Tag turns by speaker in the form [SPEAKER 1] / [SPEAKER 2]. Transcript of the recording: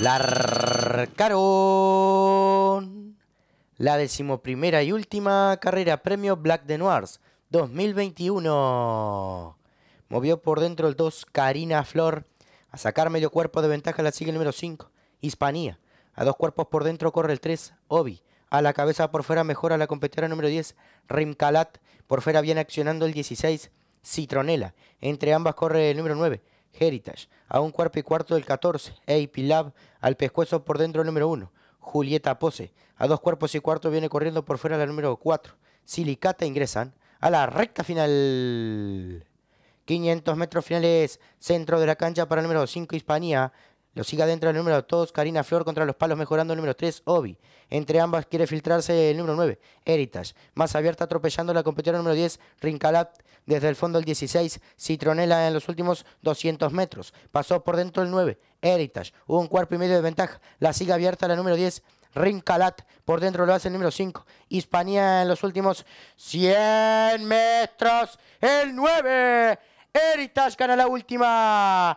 [SPEAKER 1] La arcaron. La decimoprimera y última carrera premio Black de Noirs 2021. Movió por dentro el 2 Karina Flor. A sacar medio cuerpo de ventaja la sigue el número 5, Hispanía. A dos cuerpos por dentro corre el 3, Obi. A la cabeza por fuera mejora la competidora número 10, Rimkalat. Por fuera bien accionando el 16, Citronela. Entre ambas corre el número 9, Heritage, a un cuerpo y cuarto del 14, AP al pescuezo por dentro del número 1, Julieta Pose, a dos cuerpos y cuarto viene corriendo por fuera la número 4, Silicata ingresan a la recta final. 500 metros finales, centro de la cancha para el número 5 Hispania, lo siga adentro el número 2, Karina Flor contra los palos mejorando el número 3, Obi. Entre ambas quiere filtrarse el número 9, Eritas Más abierta atropellando la competidora número 10, Rincalat. Desde el fondo el 16, Citronela en los últimos 200 metros. Pasó por dentro el 9, Heritage. Hubo un cuarto y medio de ventaja. La siga abierta la número 10, Rincalat. Por dentro lo hace el número 5, Hispania en los últimos 100 metros. El 9, Eritas gana la última